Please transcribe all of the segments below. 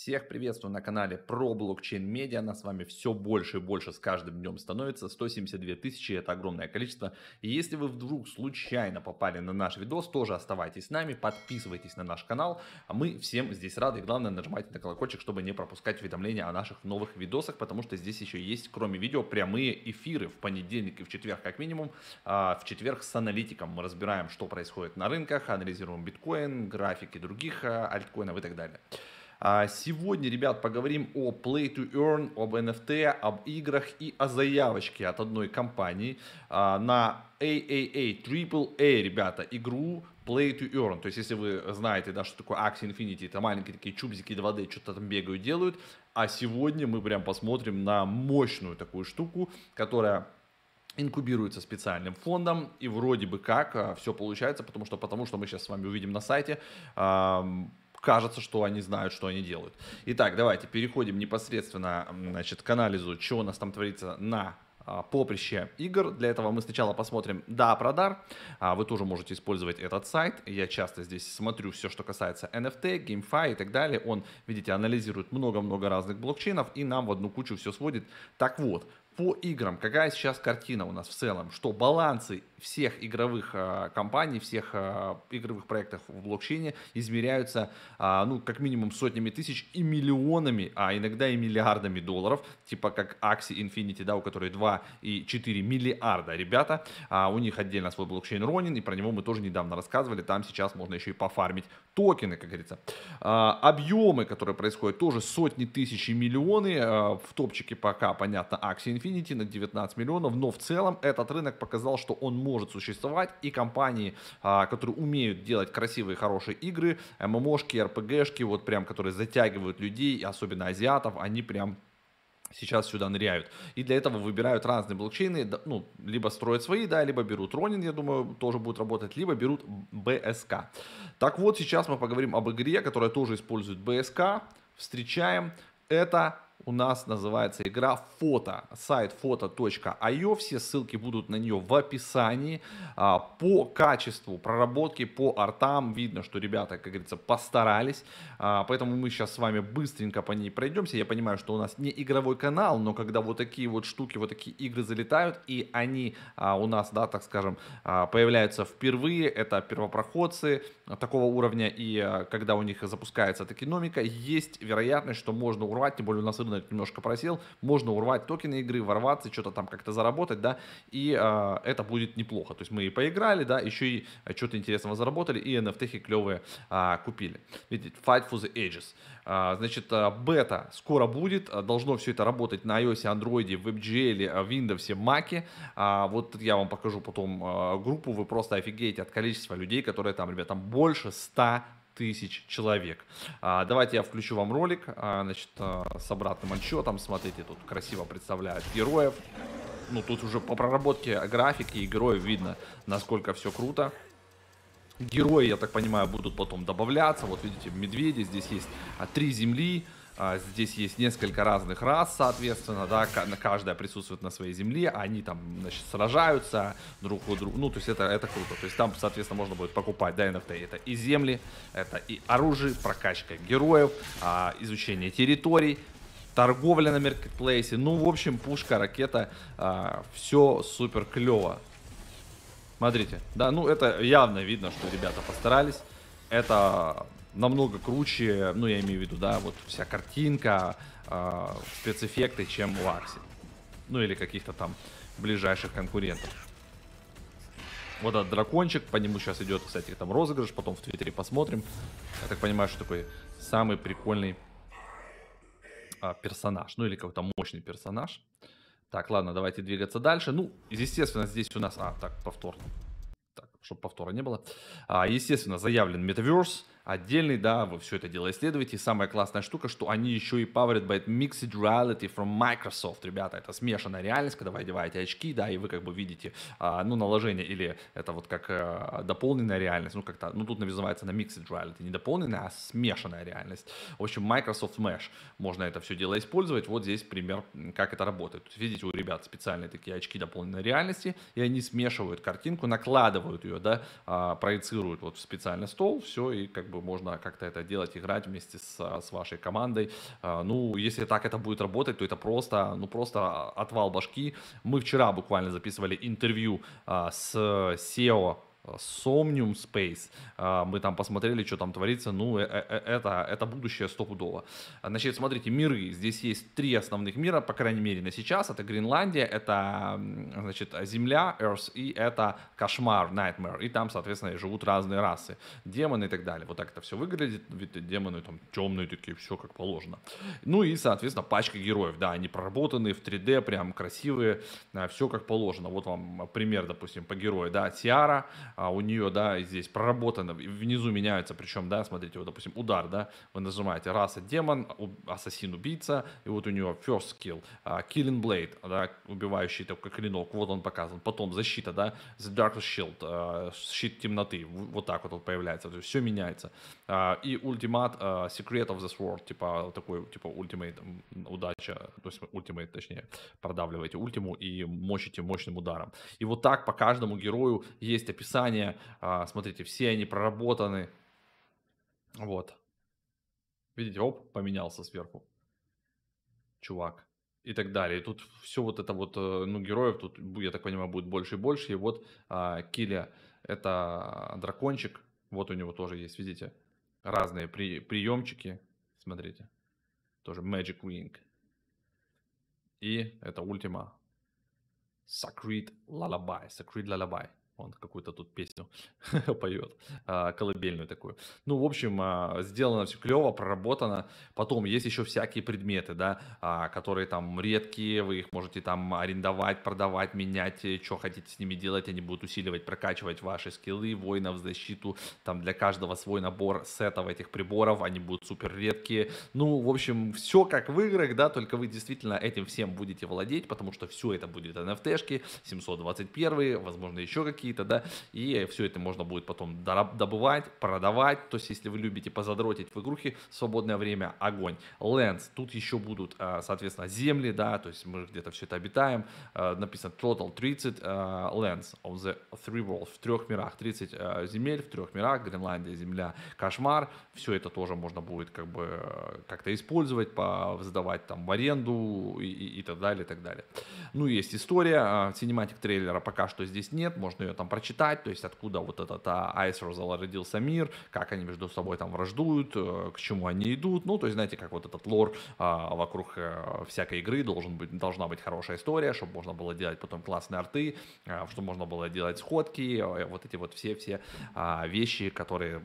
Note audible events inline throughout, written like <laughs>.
Всех приветствую на канале про блокчейн медиа. Нас с вами все больше и больше с каждым днем становится. 172 тысячи это огромное количество. И если вы вдруг случайно попали на наш видос, тоже оставайтесь с нами, подписывайтесь на наш канал. А мы всем здесь рады. И главное нажимайте на колокольчик, чтобы не пропускать уведомления о наших новых видосах, потому что здесь еще есть, кроме видео, прямые эфиры в понедельник и в четверг как минимум. А в четверг с аналитиком мы разбираем, что происходит на рынках, анализируем биткоин, графики других а, альткоинов и так далее. А сегодня, ребят, поговорим о Play to Earn, об NFT, об играх и о заявочке от одной компании а, на AAA, AAA, ребята, игру Play to Earn. То есть, если вы знаете, да, что такое Axie Infinity, это маленькие такие чубзики 2D, что-то там бегают, делают. А сегодня мы прям посмотрим на мощную такую штуку, которая инкубируется специальным фондом, и вроде бы как а, все получается, потому что, потому что мы сейчас с вами увидим на сайте, кажется, что они знают, что они делают. Итак, давайте переходим непосредственно значит, к анализу, что у нас там творится на а, поприще игр. Для этого мы сначала посмотрим да, продар. А, вы тоже можете использовать этот сайт. Я часто здесь смотрю все, что касается NFT, GameFi и так далее. Он, видите, анализирует много-много разных блокчейнов и нам в одну кучу все сводит. Так вот, по играм, какая сейчас картина у нас в целом, что балансы всех игровых э, компаний, всех э, игровых проектов в блокчейне измеряются, э, ну, как минимум сотнями тысяч и миллионами, а иногда и миллиардами долларов, типа как Axie Infinity, да, у которой 2 и 4 миллиарда, ребята, а у них отдельно свой блокчейн Ронин, и про него мы тоже недавно рассказывали, там сейчас можно еще и пофармить токены, как говорится. А, объемы, которые происходят, тоже сотни тысяч и миллионы, а, в топчике пока, понятно, Axie Infinity на 19 миллионов, но в целом этот рынок показал, что он может существовать, и компании, а, которые умеют делать красивые, хорошие игры, ММОшки, РПГшки, вот прям, которые затягивают людей, особенно азиатов, они прям сейчас сюда ныряют. И для этого выбирают разные блокчейны, ну, либо строят свои, да, либо берут Ронин, я думаю, тоже будет работать, либо берут бск. Так вот, сейчас мы поговорим об игре, которая тоже использует бск. Встречаем. Это у нас называется игра фото. Сайт фото.io. Все ссылки будут на нее в описании. А, по качеству проработки, по артам видно, что ребята, как говорится, постарались. А, поэтому мы сейчас с вами быстренько по ней пройдемся. Я понимаю, что у нас не игровой канал, но когда вот такие вот штуки, вот такие игры залетают, и они а, у нас, да, так скажем, появляются впервые, это первопроходцы такого уровня, и когда у них запускается эта киномика, есть вероятность, что можно урвать, тем более у нас и особенно немножко просел, можно урвать токены игры, ворваться, что-то там как-то заработать, да, и э, это будет неплохо. То есть мы и поиграли, да, еще и а, что-то интересного заработали, и NFT клевые э, купили. Видите, Fight for the Ages. А, значит, бета скоро будет, должно все это работать на iOS, Android, WebGL, Windows, Mac. Э, вот я вам покажу потом группу, вы просто офигеете от количества людей, которые там, ребят, там больше 100 тысяч человек. А, давайте я включу вам ролик, а, значит, а, с обратным отсчетом. Смотрите, тут красиво представляют героев. Ну, тут уже по проработке графики и героев видно, насколько все круто. Герои, я так понимаю, будут потом добавляться. Вот видите, медведи, здесь есть а, три земли, а, здесь есть несколько разных рас, соответственно, да, каждая присутствует на своей земле, они там, значит, сражаются друг у друга, ну, то есть это, это круто, то есть там, соответственно, можно будет покупать, да, NFT, это и земли, это и оружие, прокачка героев, а, изучение территорий, торговля на маркетплейсе, ну, в общем, пушка, ракета, а, все супер клево. Смотрите, да, ну, это явно видно, что ребята постарались, это намного круче, ну, я имею в виду, да, вот вся картинка, э, спецэффекты, чем у Акси. Ну, или каких-то там ближайших конкурентов. Вот этот дракончик, по нему сейчас идет, кстати, там розыгрыш, потом в Твиттере посмотрим. Я так понимаю, что такой самый прикольный а, персонаж, ну или какой-то мощный персонаж. Так, ладно, давайте двигаться дальше. Ну, естественно, здесь у нас... А, так, повтор. Так, чтобы повтора не было. А, естественно, заявлен Metaverse отдельный, да, вы все это дело исследуете. И самая классная штука, что они еще и powered by mixed reality from Microsoft, ребята, это смешанная реальность, когда вы одеваете очки, да, и вы как бы видите, а, ну, наложение или это вот как э, дополненная реальность, ну, как-то, ну, тут называется на mixed reality, не дополненная, а смешанная реальность. В общем, Microsoft Mesh, можно это все дело использовать, вот здесь пример, как это работает. Видите, у ребят специальные такие очки дополненной реальности, и они смешивают картинку, накладывают ее, да, а, проецируют вот в специальный стол, все, и как бы бы можно как-то это делать, играть вместе с, с вашей командой. А, ну, если так это будет работать, то это просто, ну, просто отвал башки. Мы вчера буквально записывали интервью а, с SEO Э, Somnium Space. Э, мы там посмотрели, что там творится. Ну, э, это, это будущее стопудово. Значит, смотрите, миры. Здесь есть три основных мира, по крайней мере, на сейчас. Это Гренландия, это, значит, Земля, Earth, и это Кошмар, Nightmare. И там, соответственно, живут разные расы. Демоны и так далее. Вот так это все выглядит. Ведь демоны там темные такие, все как положено. Ну и, соответственно, пачка героев. Да, они проработаны в 3D, прям красивые. Все как положено. Вот вам пример, допустим, по герою. Да, Тиара, а у нее, да, здесь проработано, внизу меняются, причем, да, смотрите, вот, допустим, удар, да, вы нажимаете раса демон, ассасин-убийца, и вот у нее first skill uh, а, killing blade, да, убивающий только клинок, вот он показан, потом защита, да, the dark shield, uh, щит темноты, вот так вот он появляется, то есть все меняется, uh, и ультимат uh, secret of the sword, типа такой, типа ultimate удача, то есть ультимейт, точнее, продавливаете ультиму и мочите мощным ударом, и вот так по каждому герою есть описание, названия. А, смотрите, все они проработаны. Вот. Видите, оп, поменялся сверху. Чувак. И так далее. И тут все вот это вот, э, ну, героев тут, я так понимаю, будет больше и больше. И вот а, Киля, это дракончик. Вот у него тоже есть, видите, разные при, приемчики. Смотрите. Тоже Magic Wing. И это ультима Sacred Lullaby. Sacred Lullaby он какую-то тут песню <laughs> поет, а, колыбельную такую. Ну, в общем, а, сделано все клево, проработано. Потом есть еще всякие предметы, да, а, которые там редкие, вы их можете там арендовать, продавать, менять, э, что хотите с ними делать, они будут усиливать, прокачивать ваши скиллы, воинов, защиту, там для каждого свой набор сетов этих приборов, они будут супер редкие. Ну, в общем, все как в играх, да, только вы действительно этим всем будете владеть, потому что все это будет NFT-шки, 721, возможно, еще какие какие-то, да, и все это можно будет потом добывать, продавать, то есть если вы любите позадротить в игрухе, свободное время огонь. Лэнс, тут еще будут, а, соответственно, земли, да, то есть мы где-то все это обитаем, а, написано Total 30 а, Lands of the Three Worlds, в трех мирах, 30 земель в трех мирах, Гренландия, Земля, Кошмар, все это тоже можно будет как бы э, как-то использовать, сдавать там в аренду и, и, и так далее, и так далее. Ну, есть история, синематик трейлера пока что здесь нет, можно ее там прочитать, то есть откуда вот этот а, Айс родился мир, как они между собой там враждуют, э, к чему они идут, ну, то есть, знаете, как вот этот лор а, вокруг э, всякой игры должен быть, должна быть хорошая история, чтобы можно было делать потом классные арты, а, чтобы можно было делать сходки, э, вот эти вот все-все а, вещи, которые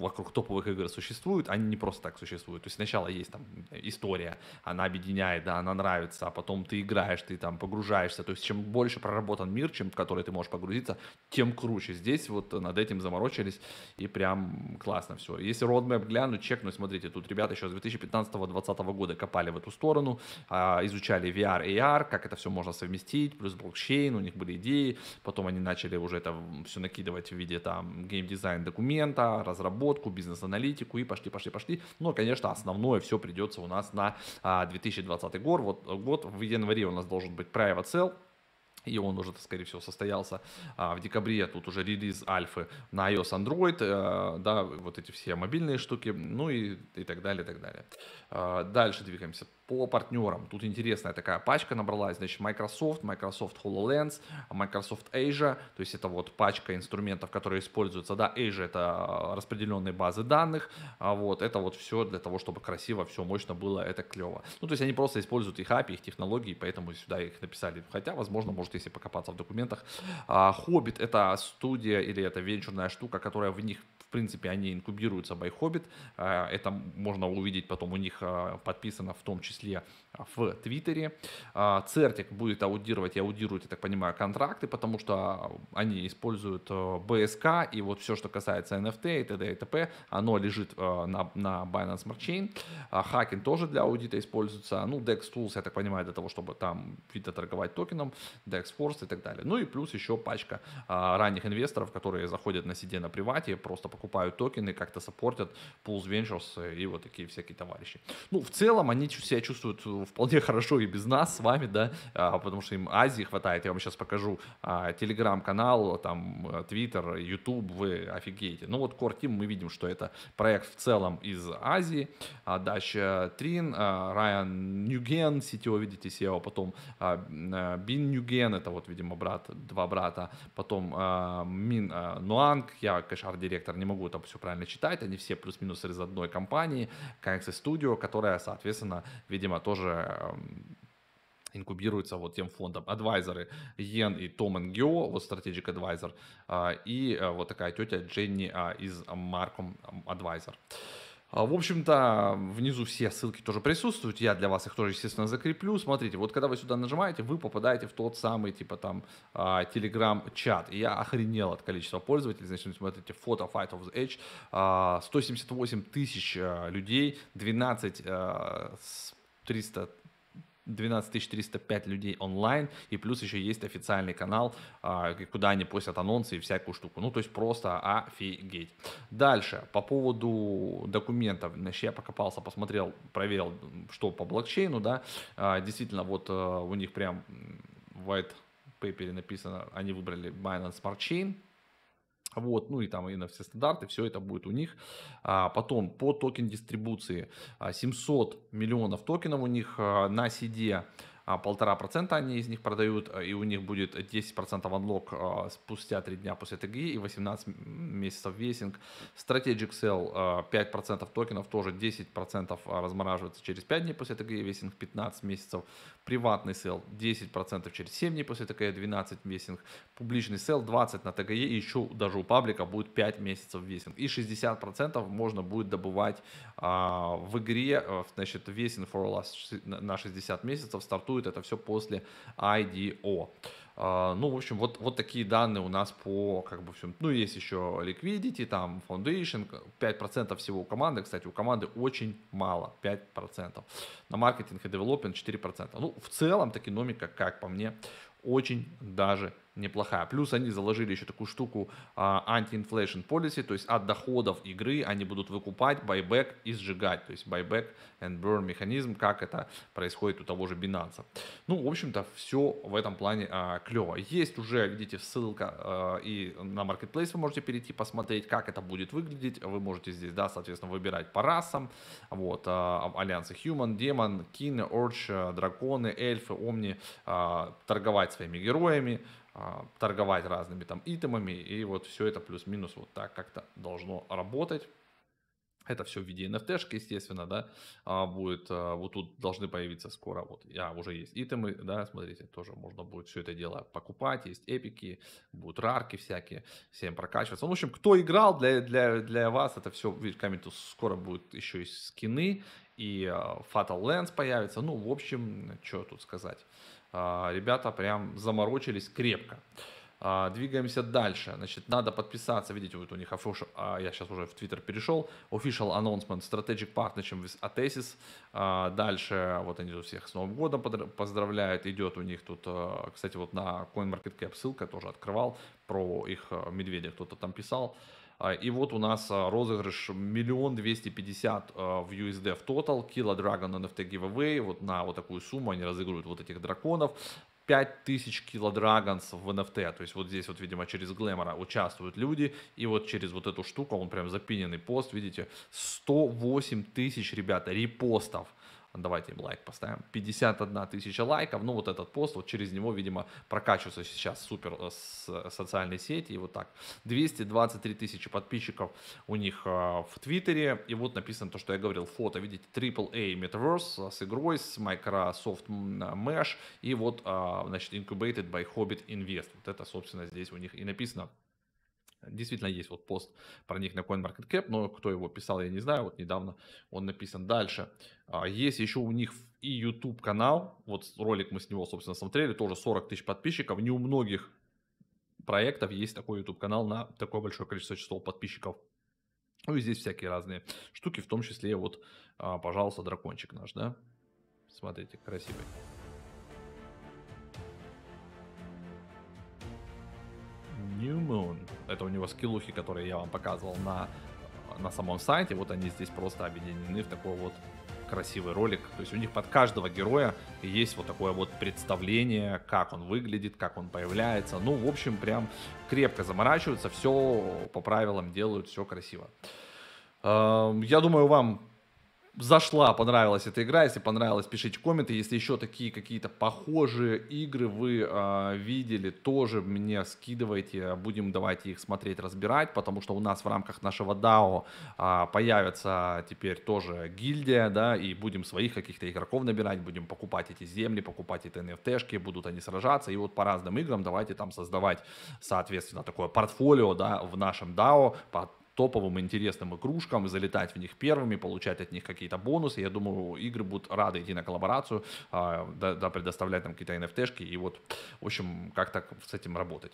вокруг топовых игр существуют, они не просто так существуют, то есть сначала есть там история, она объединяет, да, она нравится, а потом ты играешь, ты там погружаешься, то есть чем больше проработан мир, чем в который ты можешь погрузиться, тем круче. Здесь вот над этим заморочились, и прям классно все. Если roadmap глянуть, чекнуть, смотрите, тут ребята еще с 2015-2020 года копали в эту сторону, а, изучали VR, AR, как это все можно совместить, плюс блокчейн, у них были идеи, потом они начали уже это все накидывать в виде там геймдизайн документа, разработку, бизнес-аналитику, и пошли, пошли, пошли. Но, конечно, основное все придется у нас на 2020 а, год. Вот год в январе у нас должен быть private sale, и он уже, скорее всего, состоялся а, в декабре. Тут уже релиз альфы на iOS, Android, а, да, вот эти все мобильные штуки, ну и, и так далее, и так далее. А, дальше двигаемся по партнерам. Тут интересная такая пачка набралась. Значит, Microsoft, Microsoft HoloLens, Microsoft Asia. То есть это вот пачка инструментов, которые используются. Да, Asia — это а, распределенные базы данных. А вот это вот все для того, чтобы красиво, все мощно было. Это клево. Ну, то есть они просто используют их API, их технологии, поэтому сюда их написали. Хотя, возможно, может, если покопаться в документах. А, Hobbit это студия или это венчурная штука, которая в них принципе, они инкубируются by Hobbit. Э, это можно увидеть потом у них э, подписано в том числе э, в Твиттере. Цертик будет аудировать и аудирует, я так понимаю, контракты, потому что они используют БСК и вот все, что касается NFT и т.д. и т.п., оно лежит на, на Binance Smart Chain. А Хакин тоже для аудита используется. Ну, DEX Tools, я так понимаю, для того, чтобы там видно торговать токеном, DEX Force и так далее. Ну и плюс еще пачка ранних инвесторов, которые заходят на сиде на привате, просто покупают покупают токены, как-то саппортят Pulse Ventures э, и вот такие всякие товарищи. Ну, в целом они себя чувствуют э, вполне <laughs> хорошо и без нас с вами, да, а, потому что им Азии хватает. Я вам сейчас покажу а, телеграм-канал, там, э, Твиттер, Ютуб, вы офигеете. Ну, вот Core Team мы видим, что это проект в целом из Азии. А дальше Трин, Райан Ньюген, CTO, видите, SEO, потом Бин Ньюген, это вот, видимо, брат, два брата, потом Мин Нуанг, я, конечно, арт-директор, не могу могу там все правильно читать, они все плюс-минус из одной компании, KX Studio, которая, соответственно, видимо, тоже эм, инкубируется вот тем фондом. Адвайзеры Йен и Том Энгио, вот Strategic Advisor, а, и э, вот такая тетя Дженни а, из Markom эм, Advisor. А, в общем-то, внизу все ссылки тоже присутствуют. Я для вас их тоже, естественно, закреплю. Смотрите, вот когда вы сюда нажимаете, вы попадаете в тот самый, типа там, телеграм-чат. я охренел от количества пользователей. Значит, смотрите, фото Fight of the Edge. 178 а, тысяч а, людей, 12 300 12305 людей онлайн, и плюс еще есть официальный канал, а, куда они постят анонсы и всякую штуку. Ну, то есть просто офигеть. Дальше, по поводу документов. Значит, я покопался, посмотрел, проверил, что по блокчейну, да. А, действительно, вот э, у них прям white paper написано, они выбрали Binance Smart Chain, вот, ну и там и на все стандарты, все это будет у них. А потом по токен дистрибуции 700 а, миллионов токенов у них а, на сиде. А полтора процента они из них продают, э, и у них будет 10% unlock э, спустя 3 дня после ТГИ и 18 месяцев весинг. Strategic Sell 5% э, токенов, тоже 10% размораживается через 5 дней после ТГИ, весинг 15 месяцев. Приватный сел 10% через 7 дней после ТГИ, 12 весинг. Публичный сел 20 на ТГИ, и еще даже у паблика будет 5 месяцев весинг. И 60% можно будет добывать а, в игре, значит, весинг for last на 60 месяцев стартует стартует это все после IDO. А, ну, в общем, вот, вот такие данные у нас по как бы всем. Ну, есть еще Liquidity, там Foundation, 5% всего у команды. Кстати, у команды очень мало, 5%. На маркетинг и девелопмент 4%. Ну, в целом, такиномика, как по мне, очень даже неплохая. Плюс они заложили еще такую штуку антиинфляцион uh, policy, то есть от доходов игры они будут выкупать байбек и сжигать, то есть байбек and burn механизм, как это происходит у того же Binance. Ну, в общем-то, все в этом плане uh, а, клево. Есть уже, видите, ссылка uh, и на Marketplace вы можете перейти посмотреть, как это будет выглядеть. Вы можете здесь, да, соответственно, выбирать по расам, вот, а, альянсы Human, Demon, King, Orch, э, Драконы, Эльфы, Омни, торговать своими героями, а, торговать разными там итемами, и вот все это плюс-минус вот так как-то должно работать. Это все в виде nft естественно, да, а, будет, а, вот тут должны появиться скоро, вот, я уже есть итемы, да, смотрите, тоже можно будет все это дело покупать, есть эпики, будут рарки всякие, всем прокачиваться. Ну, в общем, кто играл, для, для, для вас это все, видишь, Камитус скоро будет еще и скины, и Fatal Lens появится, ну, в общем, что тут сказать. А, ребята прям заморочились крепко. А, двигаемся дальше. Значит, надо подписаться. Видите, вот у них official, а, я сейчас уже в Twitter перешел. Official announcement strategic partnership with Athesis. Дальше вот они тут всех с Новым годом поздравляют. Идет у них тут, кстати, вот на CoinMarketCap ссылка тоже открывал про их медведя. Кто-то там писал. А, и вот у нас а, розыгрыш миллион двести пятьдесят а, в USD в тотал, Killa Dragon NFT giveaway, вот на вот такую сумму они разыгрывают вот этих драконов. 5000 килодрагонс в NFT, то есть вот здесь вот, видимо, через Глэмора участвуют люди, и вот через вот эту штуку, он прям запиненный пост, видите, 108 тысяч, ребята, репостов, Давайте им лайк поставим. 51 тысяча лайков. Ну, вот этот пост, вот через него, видимо, прокачиваются сейчас супер э, с э, социальные сети. И вот так. 223 тысячи подписчиков у них э, в Твиттере. И вот написано то, что я говорил, фото. Видите, AAA Metaverse с игрой, с Microsoft Mesh. И вот, значит, Incubated by Hobbit Invest. Вот это, собственно, здесь у них и написано. Действительно, есть вот пост про них на CoinMarketCap, но кто его писал, я не знаю. Вот недавно он написан. Дальше. А, есть еще у них и YouTube канал. Вот ролик мы с него, собственно, смотрели. Тоже 40 тысяч подписчиков. Не у многих проектов есть такой YouTube канал на такое большое количество часов подписчиков. Ну и здесь всякие разные штуки, в том числе вот, а, пожалуйста, дракончик наш, да? Смотрите, красивый. New Moon. Это у него скиллухи, которые я вам показывал на, на самом сайте. Вот они здесь просто объединены в такой вот красивый ролик. То есть у них под каждого героя есть вот такое вот представление, как он выглядит, как он появляется. Ну, в общем, прям крепко заморачиваются, все по правилам делают, все красиво. Эм, я думаю, вам зашла, понравилась эта игра. Если понравилась, пишите комменты. Если еще такие какие-то похожие игры вы э, видели, тоже мне скидывайте. Будем давайте их смотреть, разбирать, потому что у нас в рамках нашего DAO э, а, появится теперь тоже гильдия, да, и будем своих каких-то игроков набирать, будем покупать эти земли, покупать эти NFT-шки, будут они сражаться. И вот по разным играм давайте там создавать, соответственно, такое портфолио, да, в нашем DAO, топовым интересным игрушкам, залетать в них первыми, получать от них какие-то бонусы. Я думаю, игры будут рады идти на коллаборацию, а, да, да, предоставлять там какие-то NFT-шки. И вот, в общем, как так с этим работать.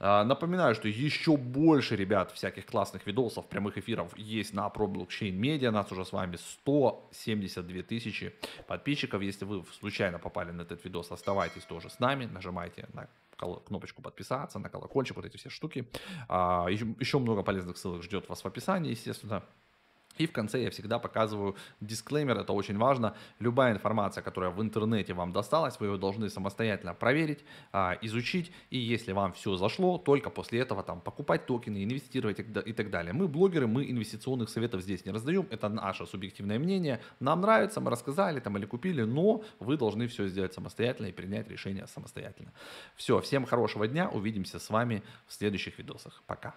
А, напоминаю, что еще больше, ребят, всяких классных видосов, прямых эфиров есть на Pro Blockchain Media. Нас уже с вами 172 тысячи подписчиков. Если вы случайно попали на этот видос, оставайтесь тоже с нами, нажимайте на кнопочку подписаться, на колокольчик, вот эти все штуки. Еще, а, еще много полезных ссылок ждет вас в описании, естественно. И в конце я всегда показываю дисклеймер, это очень важно. Любая информация, которая в интернете вам досталась, вы ее должны самостоятельно проверить, а, изучить. И если вам все зашло, только после этого там покупать токены, инвестировать и так далее. Мы блогеры, мы инвестиционных советов здесь не раздаем. Это наше субъективное мнение. Нам нравится, мы рассказали там или купили, но вы должны все сделать самостоятельно и принять решение самостоятельно. Все, всем хорошего дня. Увидимся с вами в следующих видосах. Пока.